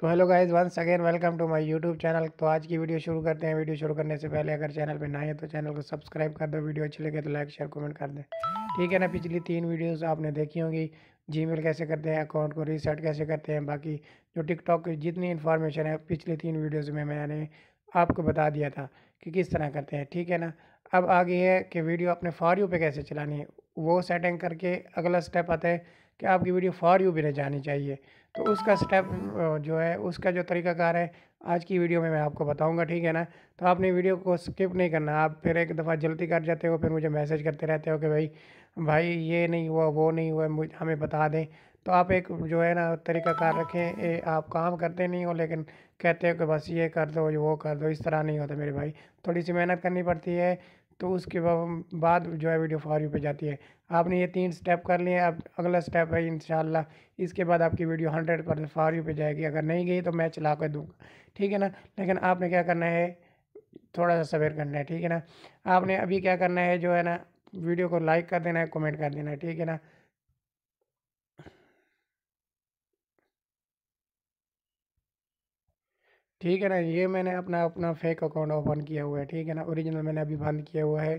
तो hello guys once again welcome to my YouTube channel तो आज की वीडियो शुरू करते हैं वीडियो शुरू करने से पहले अगर चैनल पर नए हैं तो चैनल को सब्सक्राइब कर दो वीडियो अच्छी लगे तो लाइक शेयर कमेंट कर दें ठीक है ना पिछली तीन वीडियोस आपने देखी होंगी जीमेल कैसे करते हैं अकाउंट को रीसेट कैसे करते हैं बाकी जो टिकटॉक की जितनी इन्फॉर्मेशन है पिछली तीन वीडियोज़ में मैंने आपको बता दिया था कि किस तरह करते हैं ठीक है ना अब आगे है कि वीडियो अपने फॉर यू पर कैसे चलानी है वो सेटिंग करके अगला स्टेप आता है कि आपकी वीडियो फॉर यू भी रह जानी चाहिए तो उसका स्टेप जो है उसका जो तरीकाकार है आज की वीडियो में मैं आपको बताऊंगा ठीक है ना तो आपने वीडियो को स्किप नहीं करना आप फिर एक दफ़ा जल्दी कर जाते हो फिर मुझे मैसेज करते रहते हो कि भाई भाई ये नहीं हुआ वो नहीं हुआ हमें बता दें तो आप एक जो है ना तरीकाकार रखें ए, आप काम करते नहीं हो लेकिन कहते हो कि बस ये कर दो वो कर दो इस तरह नहीं होता मेरे भाई थोड़ी सी मेहनत करनी पड़ती है तो उसके बाद जो है वीडियो फॉर यू पे जाती है आपने ये तीन स्टेप कर लिए अब अगला स्टेप है इन इसके बाद आपकी video hundred percent for you पे जाएगी अगर नहीं गई तो मैं चला कर दूँगा ठीक है ना लेकिन आपने क्या करना है थोड़ा सा सवेर करना है ठीक है ना आपने अभी क्या करना है जो है ना वीडियो को लाइक कर देना है कमेंट कर देना है ठीक है ना ठीक है ना ये मैंने अपना अपना फेक अकाउंट ओपन किया हुआ है ठीक है ना ओरिजिनल मैंने अभी बंद किया हुआ है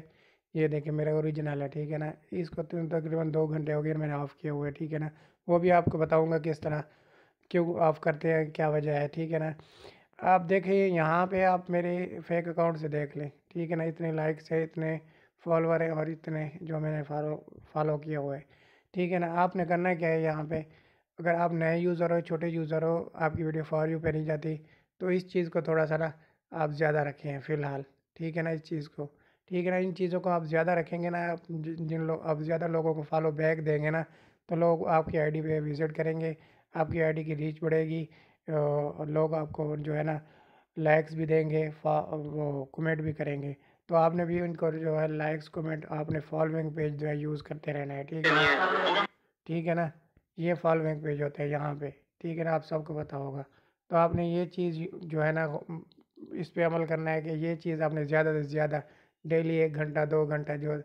ये देखिए मेरा ओरिजिनल है ठीक है ना इसको तकरीबन दो घंटे हो गए मैंने ऑफ़ किया हुआ है ठीक है ना वो भी आपको बताऊँगा किस तरह क्यों ऑफ़ करते हैं क्या वजह है ठीक है ना आप देखिए यहाँ पर आप मेरे फेक अकाउंट से देख लें ठीक है ना इतने लाइक्स है इतने फॉलोअर हैं और इतने जो मैंने फॉलो फॉलो किया हुआ है ठीक है ना आपने करना क्या है यहाँ पे अगर आप नए यूज़र हो छोटे यूज़र हो आपकी वीडियो फॉर यू पे नहीं जाती तो इस चीज़ को थोड़ा सा ना आप ज़्यादा रखें फ़िलहाल ठीक है ना इस चीज़ को ठीक है ना इन चीज़ों को आप ज़्यादा रखेंगे ना जिन लोग आप ज़्यादा लोगों को फॉलो बैक देंगे ना तो लोग आपकी आईडी पे विज़िट करेंगे आपकी आईडी की रीच बढ़ेगी और लोग आपको जो है ना लाइक्स भी देंगे वो कमेंट भी करेंगे तो आपने भी उनको जो है लाइक्स कमेंट आपने फॉलोइंग पेज जो है यूज़ करते रहना है ठीक है ना ठीक है ना ये फॉलोइंग पेज होते हैं यहाँ पे ठीक है ना आप सबको पता होगा तो आपने ये चीज़ जो है ना इस पर अमल करना है कि ये चीज़ आपने ज़्यादा से ज़्यादा डेली एक घंटा दो घंटा जो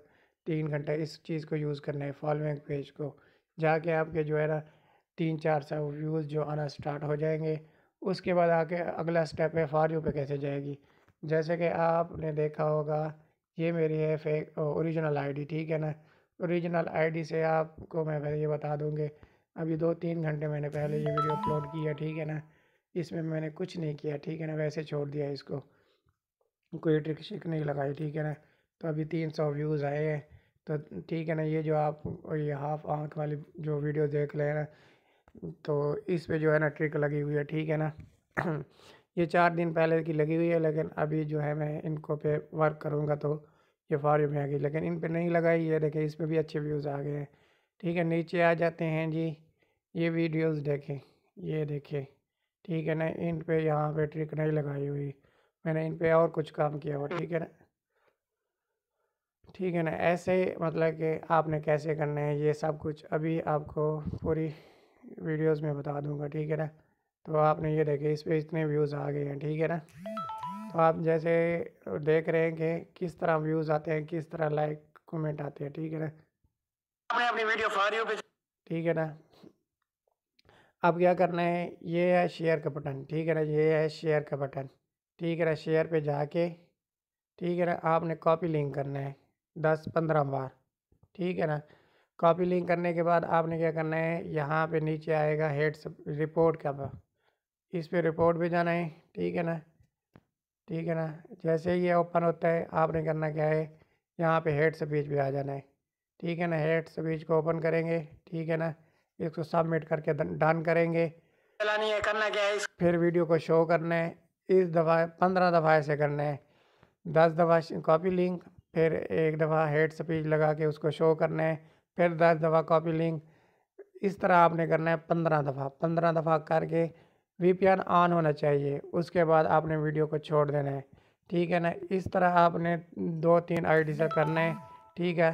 तीन घंटा इस चीज़ को यूज़ करना है फॉलोइंग पेज को जाके आपके जो है ना तीन चार सौ व्यूज़ जो आना स्टार्ट हो जाएंगे उसके बाद आके अगला स्टेप है फॉर यू पे कैसे जाएगी जैसे कि आपने देखा होगा ये मेरी है फेक ओरिजिनल आईडी ठीक है ना ओरिजिनल आईडी से आपको मैं पहले ये बता दूँगी अभी दो तीन घंटे मैंने पहले ये वीडियो अपलोड की है ठीक है ना इसमें मैंने कुछ नहीं किया ठीक है ना वैसे छोड़ दिया इसको कोई ट्रिक शिक नहीं लगाई ठीक है ना तो अभी तीन सौ व्यूज़ आए हैं तो ठीक है ना ये जो आप ये हाफ आंख वाली जो वीडियो देख ले ना तो इस पर जो है ना ट्रिक लगी हुई है ठीक है ना ये चार दिन पहले की लगी हुई है लेकिन अभी जो है मैं इनको पे वर्क करूँगा तो ये फॉर में आ गई लेकिन इन पर नहीं लगाई है देखें इस पर भी अच्छे व्यूज़ आ गए हैं ठीक है नीचे आ जाते हैं जी ये वीडियोज़ देखें ये देखें ठीक है ना इन पे यहाँ पे ट्रिक नहीं लगाई हुई मैंने इन पे और कुछ काम किया हुआ ठीक है ना ठीक है ना ऐसे मतलब कि आपने कैसे करने हैं ये सब कुछ अभी आपको पूरी वीडियोस में बता दूंगा ठीक है ना तो आपने ये देखे इस पर इतने व्यूज़ आ गए हैं ठीक है ना तो आप जैसे देख रहे हैं कि किस तरह व्यूज़ आते हैं किस तरह लाइक कमेंट आते हैं ठीक है ना अपनी वीडियो ठीक है ना अब क्या करना है ये है शेयर का बटन ठीक है ना ये है शेयर का बटन ठीक है ना शेयर पे जाके ठीक है ना आपने कॉपी लिंक करना है दस पंद्रह बार ठीक है ना कॉपी लिंक करने के बाद आपने क्या करना है यहाँ पे नीचे आएगा हेड रिपोर्ट का इस पर रिपोर्ट भी जाना है ठीक है ना ठीक है ना जैसे ही ये ओपन होता है आपने करना क्या है यहाँ पे हेड स्पीच भी आ जाना है ठीक है ना हेड स्पीच को ओपन करेंगे ठीक है ना इसको सबमिट करके डन करेंगे चलानी है करना क्या है फिर वीडियो को शो करना है इस दफ़ा पंद्रह दफ़ा ऐसे करना है दस दफ़ा कॉपी लिंक फिर एक दफ़ा हेड स्पीच लगा के उसको शो करना है फिर दस दफ़ा कॉपी लिंक इस तरह आपने करना है पंद्रह दफ़ा पंद्रह दफ़ा करके वी ऑन होना चाहिए उसके बाद आपने वीडियो को छोड़ देना है ठीक है ना इस तरह आपने दो तीन आईडी से करना है ठीक है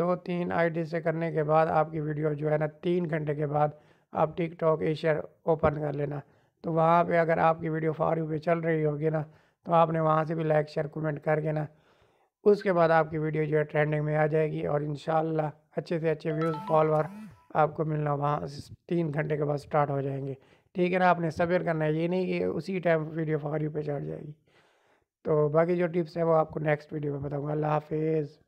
दो तीन आईडी से करने के बाद आपकी वीडियो जो है ना तीन घंटे के बाद आप टिकटॉक एशियर ओपन कर लेना तो वहाँ पे अगर आपकी वीडियो फॉर यू पे चल रही होगी ना तो आपने वहाँ से भी लाइक शेयर कमेंट करके ना उसके बाद आपकी वीडियो जो है ट्रेंडिंग में आ जाएगी और इन अच्छे से अच्छे व्यूज़ फॉलोअर आपको मिलना वहाँ तीन घंटे के बाद स्टार्ट हो जाएंगे ठीक है ना आपने सब्र करना है ये नहीं कि उसी टाइम वीडियो फॉर यू पर चढ़ जाएगी तो बाकी जो टिप्स है वो आपको नेक्स्ट वीडियो में बताऊँगा अल्लाह हाफिज़